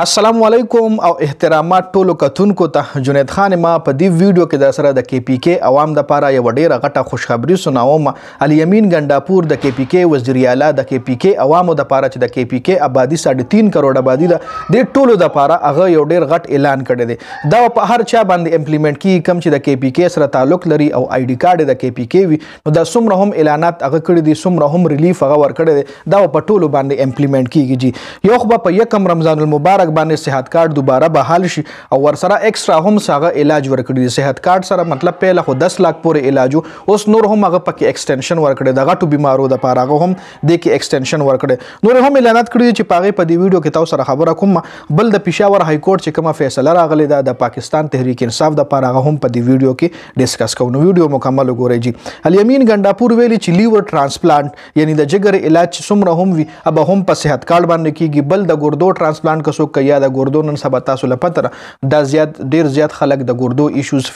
السلام علیکم او احترامات ټولو کتونکو ته جنید خان ما په دې ویډیو کې در سره د کی پی کې عوام د پاره یو ډیره غټه خوشخبری سناوم علي یمین ګنداپور د کی پی کې وزیر اعلی د کی پی کې عوامو د پاره چې د کی پی کې آبادی 3.5 کروڑ آبادی ده د ټولو د پاره هغه یو ډیر غټ اعلان کړی دی دا په هر چا باندې امپلیمنٹ کی کم چې د کی پی کې سره تعلق لري او آی ډی کارت د کی پی کې وي نو دا څومره هم اعلانات هغه کړی دي څومره هم ریلیف هغه ور کړی دی دا په ټولو باندې امپلیمنٹ کیږي جی یو خو په یکم رمضان المبارک فرق باندې صحت کارت دوباره بحال شي او ورسره اکسترا هم ساغه علاج ورکړي دي صحت کارت سره مطلب پیله خو 10 لک پورې علاج اوس نور هم هغه پکې ایکستنشن ورکړي د غټو بیمارو د پاره هغه هم د کې ایکستنشن ورکړي نور هم اعلانات کړی چې پاغه په دې ویډیو کې تاسو سره خبره کوم بل د پېښور های کورټ چې کومه فیصله راغلی ده د پاکستان تحریک انصاف د پاره هغه هم په دې ویډیو کې ډیسکس کوو نو ویډیو مکمل وګورئ جی الیمین ګنداپور ویلي چې لیور ټرانسپلانټ یعنی د جګر علاج څومره هم وي اب هم په صحت کارت باندې کیږي بل د ګردو ټرانسپلانټ کسو تعلق کوي یا د ګردو نن سبا تاسو لپاره دا زیات ډیر زیات خلک د ګردو ایشوز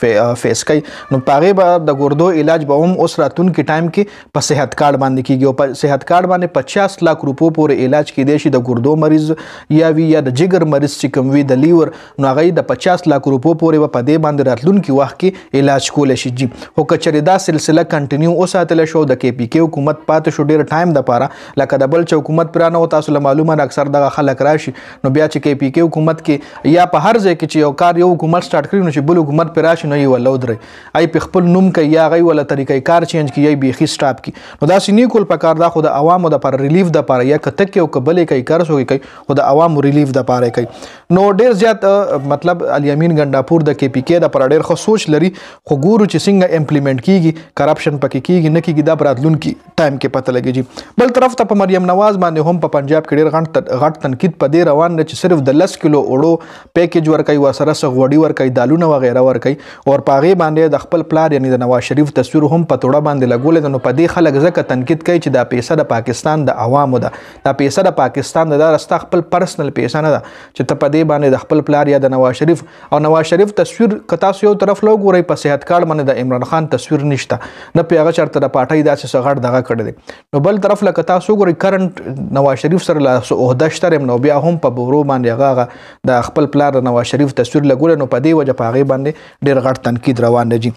فیس کوي نو پاره به د ګردو علاج به هم اوس راتون کې ټایم کې په صحت کارت باندې کیږي او په صحت کارت باندې 50 لک روپو پورې علاج کې دی شي د ګردو مریض یا وی یا د جګر مریض چې کوم وی د لیور نو هغه د 50 لک روپو پورې په دې باندې راتلون کې وخت کې علاج کول شي جی هو کچره دا سلسله کنټینیو اوساتل شو د کې پی کې حکومت پاتې شو ډیر ټایم د پاره لکه د بل چې حکومت پرانه او تاسو معلومه اکثر دغه خلک راشي نو بیا چې کې پی کې حکومت کې یا په هر ځای کې چې یو کار یو حکومت سٹارټ کړی نو چې بل حکومت پر راشي نو یې ولود لري آی په خپل نوم کې یا غي ولا طریقې کار چینج کې یې بیخي سٹاپ کې نو دا سینې کول په کار دا خو د عوامو د پر ریلیف د پر یا کته کې او قبلې کې کار سوې کوي خو د عوامو ریلیف د پر کوي نو ډیر زیات مطلب الیمین ګنڈاپور د کې پی کې د پر ډیر خو سوچ لري خو ګورو چې څنګه امپلیمنٹ کیږي کرپشن پکې کیږي نه کیږي دا براتلون کې ټایم کې پته لګیږي بل طرف ته په مریم نواز باندې هم په پنجاب کې ډیر غټ غټ تنقید په دې روان نه چې صرف صرف د 10 کیلو اوړو پیکیج ورکوي ورسره سغوړی ورکوي دالونه وغیرہ ورکوي او پاغه باندې د خپل پلار یعنی د نواز شریف تصویر هم په توړه باندې لګولې نو په دې خلک ځکه تنقید کوي چې دا پیسې د پاکستان د عوامو ده دا پیسې د پاکستان د راستا خپل پرسنل پیسې نه ده چې ته په دې باندې د خپل پلار یا د نواز شریف او نواز شریف تصویر کتا یو طرف لوګوري په صحت کارت باندې د عمران خان تصویر نشته نه پیغه چرته د پټای داسې سغړ دغه کړی دی نو بل طرف لکه تاسو ګوري کرنٹ نواز شریف سره له عہده شترم نو بیا هم په بورو باندې باندې هغه د خپل پلار نواز شریف تصویر لګول نو په دې وجه په هغه باندې ډیر غټ تنقید روان دی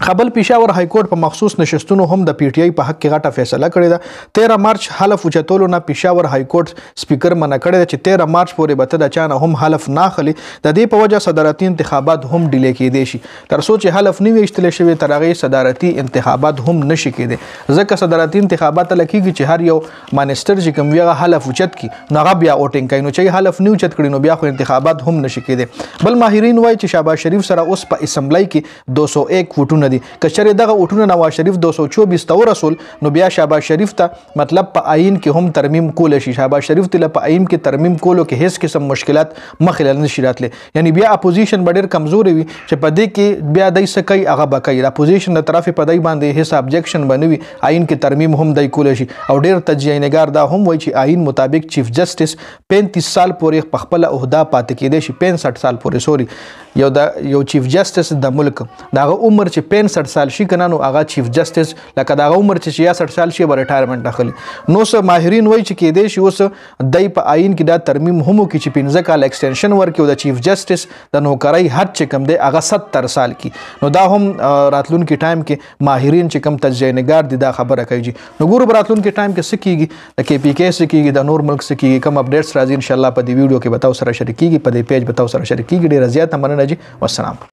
خبل پېښور های کورټ په مخصوص نشستونو هم د پی ټ آی په حق کې غټه فیصله کړې ده 13 مارچ حلف اوچتولو نه پېښور های کورټ سپیکر منع کړی ده چې 13 مارچ پورې به ته د چانه هم حلف نه خلی د دې په وجه صدارتي انتخابات هم ډیلی کېدې شي تر څو چې حلف نه ویشتل شوی تر هغه صدارتي انتخابات هم نشي کېدې ځکه صدارتي انتخابات لکېږي چې هر یو منیسټر چې کوم ویغه حلف اوچت کی نو هغه بیا اوټینګ کوي نو چې حلف نه اوچت کړي نو بیا خو انتخابات هم نشي کېدې بل ماهرین وایي چې شابه شریف سره اوس په اسمبلی کې 201 وټونه ووټونه دي که چېرې دغه ووټونه نواز شریف 224 ته ورسول نو بیا شاباش شریف ته مطلب په آئین کې هم ترمیم کول شي شاباش شریف ته په آئین کې ترمیم کولو کې هیڅ قسم مشکلات مخې له نشي راتلې یعنی بیا اپوزیشن ډېر کمزوري وي چې په دې کې بیا دای څه کوي هغه به کوي د اپوزیشن د طرفې په دای باندې هیڅ ابجیکشن بنوي آئین کې ترمیم هم دای کول شي او ډېر تجزیه‌نګار دا هم وایي چې آئین مطابق چیف جسټس 35 سال پورې خپل عہده پاتې کېدی شي 65 سال پورې سوري یو دا یو چیف جسټس د ملک داغه عمر چې پین 60 سال شي کنه نو هغه چیف جسټس لکه دا عمر چې 66 سال شي به ریټایرمنټ اخلي نو سه ماهرین وایي چې کې دې شي اوس دای په آئین کې دا ترمیم هم کې چې 15 کال ایکستنشن ورکړي د چیف جسټس د نوکرۍ حد چې کم دی هغه 70 سال کې نو دا هم راتلونکي ټایم کې ماهرین چې کم تجزیه نگار دي دا خبره کوي نو ګورو راتلونکي ټایم کې سکیږي د کی پی کې سکیږي د نور ملک سکیږي کم اپډیټس راځي ان شاء الله په دې ویډیو کې به تاسو سره شریکیږي په دې پیج به تاسو سره شریکیږي ډیر زیات مننه جی والسلام